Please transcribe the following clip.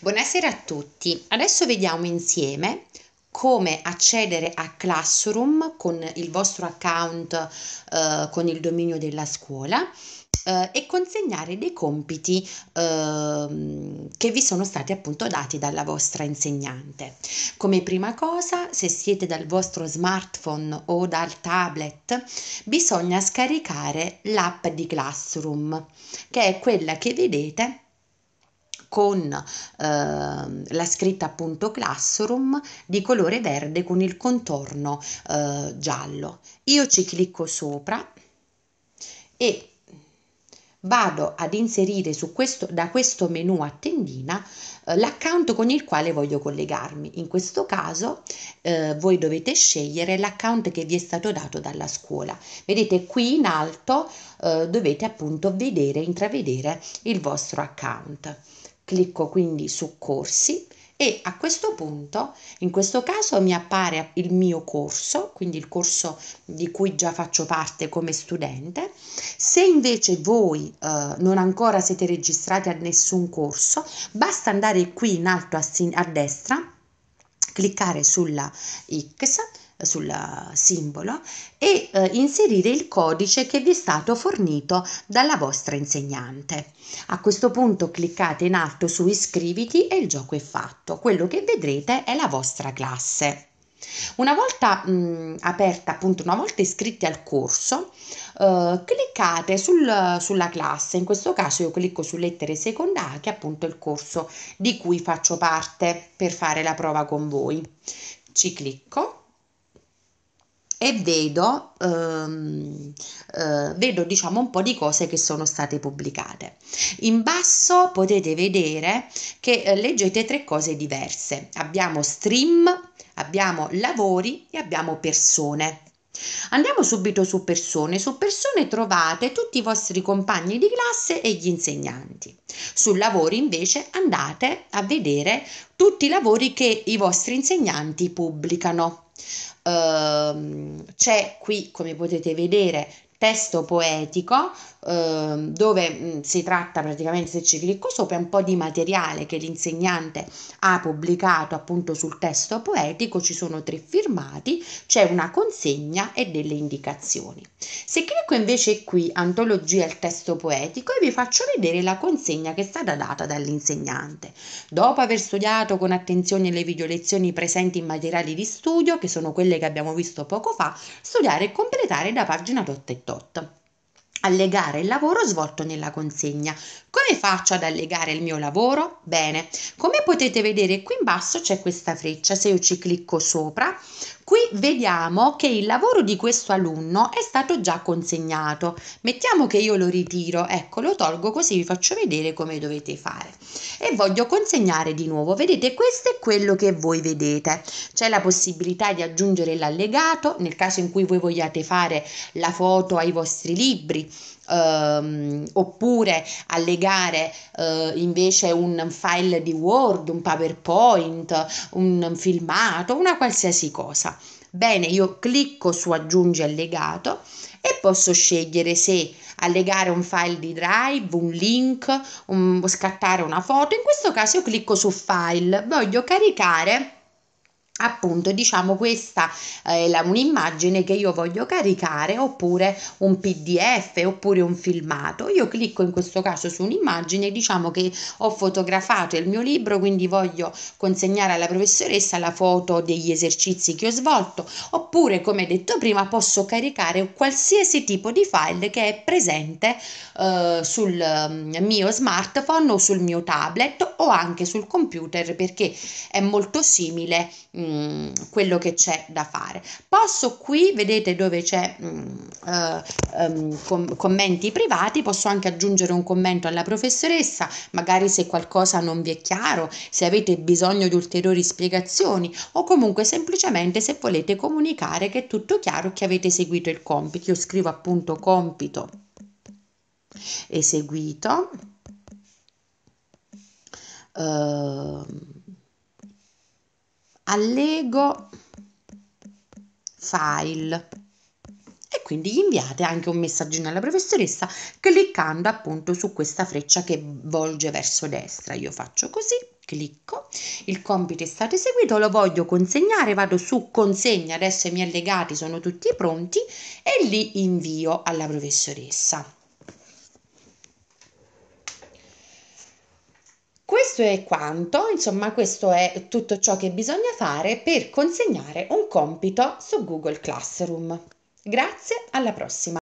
Buonasera a tutti, adesso vediamo insieme come accedere a Classroom con il vostro account eh, con il dominio della scuola eh, e consegnare dei compiti eh, che vi sono stati appunto dati dalla vostra insegnante. Come prima cosa, se siete dal vostro smartphone o dal tablet, bisogna scaricare l'app di Classroom, che è quella che vedete con eh, la scritta appunto classroom di colore verde con il contorno eh, giallo. Io ci clicco sopra e vado ad inserire questo, da questo menu a tendina eh, l'account con il quale voglio collegarmi. In questo caso eh, voi dovete scegliere l'account che vi è stato dato dalla scuola. Vedete qui in alto eh, dovete appunto vedere, intravedere il vostro account. Clicco quindi su corsi e a questo punto, in questo caso mi appare il mio corso, quindi il corso di cui già faccio parte come studente. Se invece voi eh, non ancora siete registrati a nessun corso, basta andare qui in alto a, sin- a destra, cliccare sulla X sul simbolo e eh, inserire il codice che vi è stato fornito dalla vostra insegnante. A questo punto cliccate in alto su iscriviti e il gioco è fatto. Quello che vedrete è la vostra classe. Una volta mh, aperta, appunto, una volta iscritti al corso, eh, cliccate sul, sulla classe, in questo caso io clicco su lettere secondarie, che è appunto il corso di cui faccio parte per fare la prova con voi. Ci clicco e vedo, ehm, eh, vedo diciamo un po' di cose che sono state pubblicate. In basso potete vedere che eh, leggete tre cose diverse. Abbiamo stream, abbiamo lavori e abbiamo persone. Andiamo subito su persone. Su persone trovate tutti i vostri compagni di classe e gli insegnanti. Su lavori invece andate a vedere tutti i lavori che i vostri insegnanti pubblicano. Ehm, c'è qui come potete vedere testo poetico eh, dove mh, si tratta praticamente, se ci clicco sopra, un po' di materiale che l'insegnante ha pubblicato appunto sul testo poetico, ci sono tre firmati, c'è una consegna e delle indicazioni. Se clicco invece qui antologia il testo poetico e vi faccio vedere la consegna che è stata data dall'insegnante. Dopo aver studiato con attenzione le video lezioni presenti in materiali di studio, che sono quelle che abbiamo visto poco fa, studiare e completare da pagina 8 e 8 tot. Allegare il lavoro svolto nella consegna. Come faccio ad allegare il mio lavoro? Bene, come potete vedere qui in basso c'è questa freccia, se io ci clicco sopra Qui vediamo che il lavoro di questo alunno è stato già consegnato. Mettiamo che io lo ritiro, ecco lo tolgo così vi faccio vedere come dovete fare. E voglio consegnare di nuovo, vedete questo è quello che voi vedete. C'è la possibilità di aggiungere l'allegato nel caso in cui voi vogliate fare la foto ai vostri libri Um, oppure allegare uh, eh, invece un file di Word, un PowerPoint, un filmato, una qualsiasi cosa. Bene, io clicco su aggiungi allegato e posso scegliere se allegare un file di Drive, un link, un, scattare una foto. In questo caso io clicco su file, voglio caricare appunto diciamo questa è eh, la, un'immagine che io voglio caricare oppure un pdf oppure un filmato io clicco in questo caso su un'immagine diciamo che ho fotografato il mio libro quindi voglio consegnare alla professoressa la foto degli esercizi che ho svolto oppure come detto prima posso caricare qualsiasi tipo di file che è presente eh, sul mm, mio smartphone o sul mio tablet o anche sul computer perché è molto simile mh, mm, Mm, quello che c'è da fare. Posso qui, vedete dove c'è mh, mm, eh, uh, um, com- commenti privati, posso anche aggiungere un commento alla professoressa, magari se qualcosa non vi è chiaro, se avete bisogno di ulteriori spiegazioni o comunque semplicemente se volete comunicare che è tutto chiaro che avete seguito il compito. Io scrivo appunto compito eseguito. Uh, ehm, allego file e quindi gli inviate anche un messaggino alla professoressa cliccando appunto su questa freccia che volge verso destra. Io faccio così, clicco, il compito è stato eseguito, lo voglio consegnare, vado su consegna, adesso i miei allegati sono tutti pronti e li invio alla professoressa. Questo è quanto, insomma, questo è tutto ciò che bisogna fare per consegnare un compito su Google Classroom. Grazie, alla prossima!